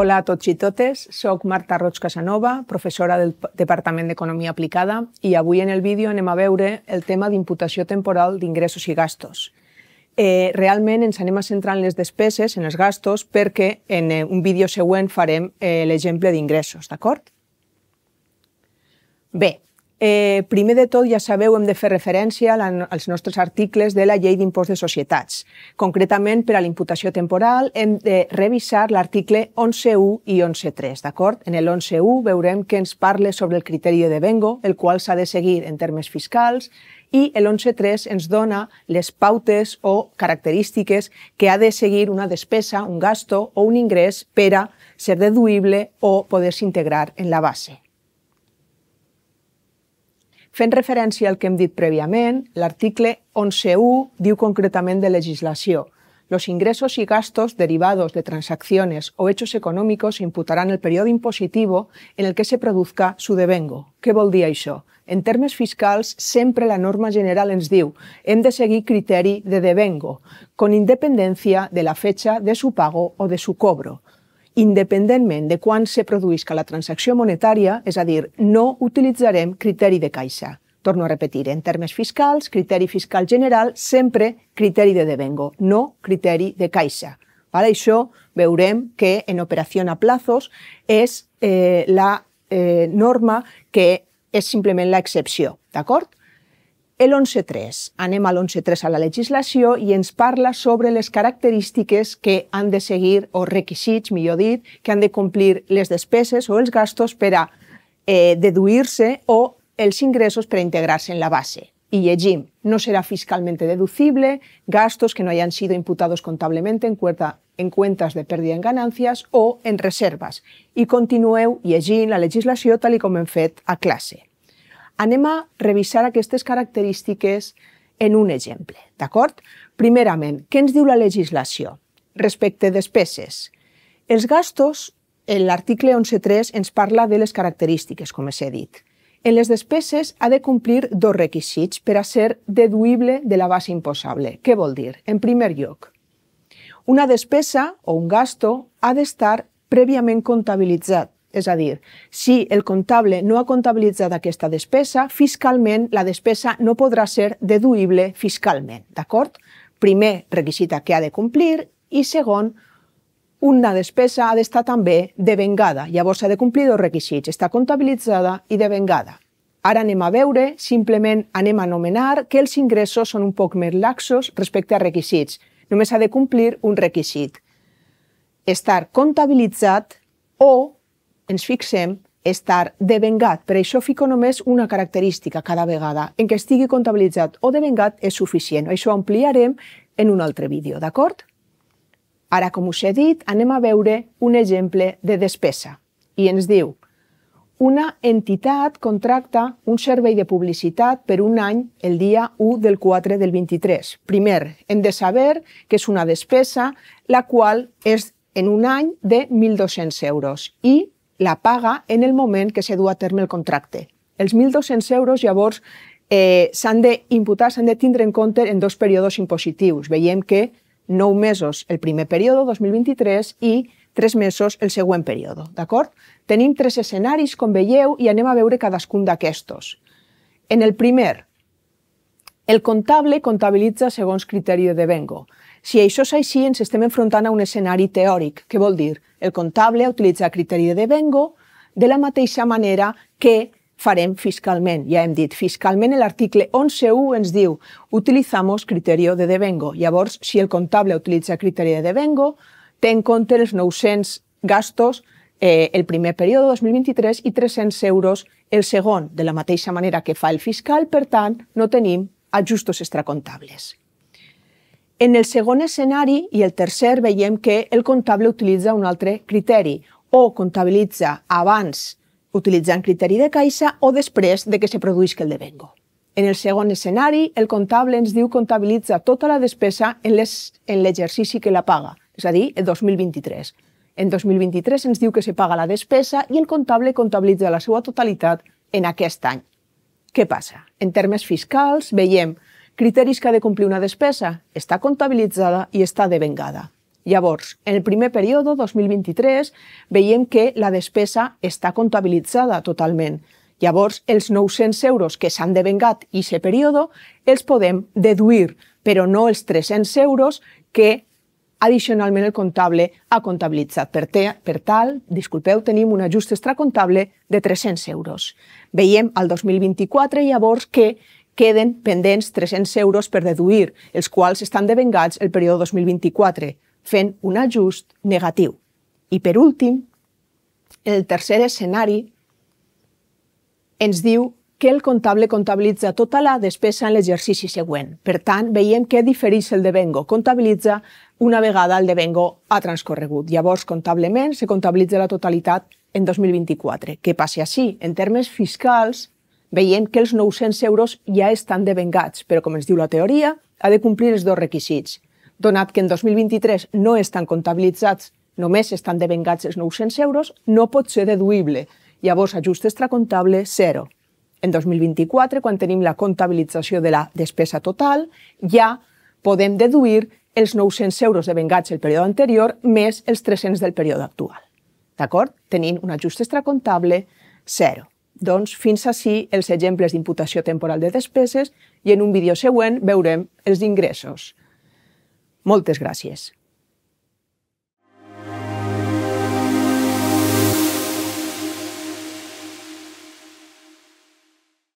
Hola a tots i totes, sóc Marta Roig Casanova, professora del Departament d'Economia Aplicada i avui en el vídeo anem a veure el tema d'imputació temporal d'ingressos i gastos. Eh, realment ens anem a centrar en les despeses, en els gastos, perquè en eh, un vídeo següent farem eh, l'exemple d'ingressos, d'acord? Bé, Eh, primer de tot, ja sabeu, hem de fer referència la, als nostres articles de la llei d'impost de societats. Concretament, per a l'imputació temporal, hem de revisar l'article 11.1 i 11.3, d'acord? En el 11.1 veurem que ens parla sobre el criteri de devengo, el qual s'ha de seguir en termes fiscals, i el 11.3 ens dona les pautes o característiques que ha de seguir una despesa, un gasto o un ingrés per a ser deduïble o poder-se integrar en la base. Fent referència al que hem dit prèviament, l'article 11.1 diu concretament de legislació. Los ingresos y gastos derivados de transacciones o hechos económicos imputarán el periodo impositivo en el que se produzca su devengo. Què vol dir això? En termes fiscals, sempre la norma general ens diu hem de seguir criteri de devengo, con independència de la fecha de su pago o de su cobro independentment de quan se produïsca la transacció monetària, és a dir, no utilitzarem criteri de caixa. Torno a repetir, en termes fiscals, criteri fiscal general, sempre criteri de devengo, no criteri de caixa. Per això veurem que en operació a plazos és eh, la eh, norma que és simplement l'excepció, d'acord? El 11.3. Anem a l'11.3 a la legislació i ens parla sobre les característiques que han de seguir, o requisits, millor dit, que han de complir les despeses o els gastos per a eh, deduir-se o els ingressos per a integrar-se en la base. I llegim, no serà fiscalment deducible gastos que no hayan sido imputados contablemente en, cuenta en cuentas de pèrdua en ganancias o en reserves. I continueu llegint la legislació tal i com hem fet a classe anem a revisar aquestes característiques en un exemple, d'acord? Primerament, què ens diu la legislació respecte despeses? Els gastos, l'article 11.3 ens parla de les característiques, com s'ha dit. En les despeses ha de complir dos requisits per a ser deduïble de la base imposable. Què vol dir? En primer lloc, una despesa o un gasto ha d'estar prèviament comptabilitzat és a dir, si el comptable no ha comptabilitzat aquesta despesa, fiscalment la despesa no podrà ser deduïble fiscalment, d'acord? Primer, requisit que ha de complir i segon, una despesa ha d'estar també devengada. Llavors s'ha de complir dos requisits, està comptabilitzada i devengada. Ara anem a veure, simplement anem a anomenar que els ingressos són un poc més laxos respecte a requisits. Només ha de complir un requisit. Estar comptabilitzat o ens fixem estar devengat. Per això fico només una característica cada vegada. En que estigui comptabilitzat o devengat és suficient. Això ho ampliarem en un altre vídeo, d'acord? Ara, com us he dit, anem a veure un exemple de despesa. I ens diu, una entitat contracta un servei de publicitat per un any el dia 1 del 4 del 23. Primer, hem de saber que és una despesa la qual és en un any de 1.200 euros i la paga en el moment que se du a terme el contracte. Els 1.200 euros, llavors, eh, s'han d'imputar, s'han de tindre en compte en dos períodes impositius. Veiem que 9 mesos el primer període, 2023, i 3 mesos el següent període, d'acord? Tenim tres escenaris, com veieu, i anem a veure cadascun d'aquestos. En el primer, el comptable comptabilitza segons criteri de Devengo. Si això és així, ens estem enfrontant a un escenari teòric. Què vol dir? El comptable utilitza criteri de Devengo de la mateixa manera que farem fiscalment. Ja hem dit, fiscalment l'article 11.1 ens diu «utilizamos criterio de devengo». Llavors, si el comptable utilitza criteri de devengo, té en compte els 900 gastos eh, el primer període 2023 i 300 euros el segon, de la mateixa manera que fa el fiscal, per tant, no tenim ajustos extracomptables. En el segon escenari i el tercer veiem que el comptable utilitza un altre criteri o comptabilitza abans utilitzant criteri de caixa o després de que se produïsca el devengo. En el segon escenari, el comptable ens diu comptabilitza tota la despesa en l'exercici que la paga, és a dir, el 2023. En 2023 ens diu que se paga la despesa i el comptable comptabilitza la seva totalitat en aquest any, què passa? En termes fiscals, veiem criteris que ha de complir una despesa, està comptabilitzada i està devengada. Llavors, en el primer període, 2023, veiem que la despesa està comptabilitzada totalment. Llavors, els 900 euros que s'han devengat i ese període els podem deduir, però no els 300 euros que Addicionalment, el comptable ha comptabilitzat. Per, te, per tal, disculpeu, tenim un ajust extracomptable de 300 euros. Veiem al 2024 llavors que queden pendents 300 euros per deduir, els quals estan devengats el període 2024, fent un ajust negatiu. I per últim, el tercer escenari ens diu que el comptable comptabilitza tota la despesa en l'exercici següent. Per tant, veiem que difereix el devengo comptabilitza una vegada el devengo ha transcorregut. Llavors, comptablement, se comptabilitza la totalitat en 2024. Què passi així? En termes fiscals, veiem que els 900 euros ja estan devengats, però com ens diu la teoria, ha de complir els dos requisits. Donat que en 2023 no estan comptabilitzats, només estan devengats els 900 euros, no pot ser deduïble. Llavors, ajust extracomptable, zero en 2024, quan tenim la comptabilització de la despesa total, ja podem deduir els 900 euros de vengats del període anterior més els 300 del període actual. D'acord? Tenint un ajust extracomptable zero. Doncs fins així els exemples d'imputació temporal de despeses i en un vídeo següent veurem els ingressos. Moltes gràcies.